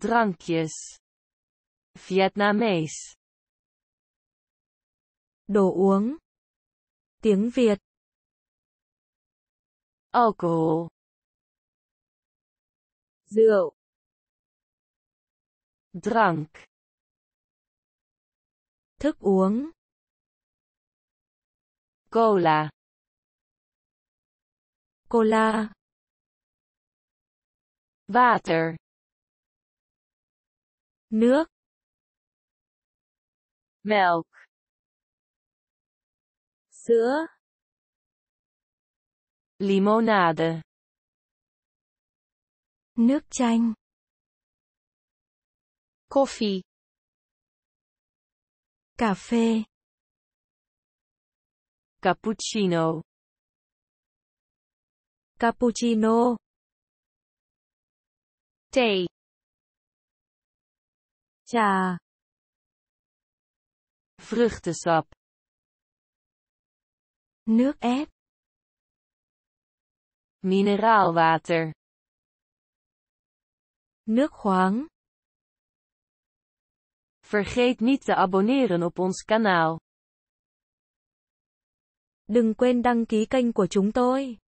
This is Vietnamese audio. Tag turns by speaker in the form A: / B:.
A: drankjes, Vietnamese, đồ uống, tiếng Việt, alcohol, rượu, drank, thức uống, cola, cola, water nước milk sữa limonade nước chanh coffee cà phê cappuccino cappuccino tea Chà. Vruchtensap. Nước ép. Mineraalwater. Nước khoáng. Vergeet niet te abonneren op ons kanaal. Đừng quên đăng ký kênh của chúng tôi.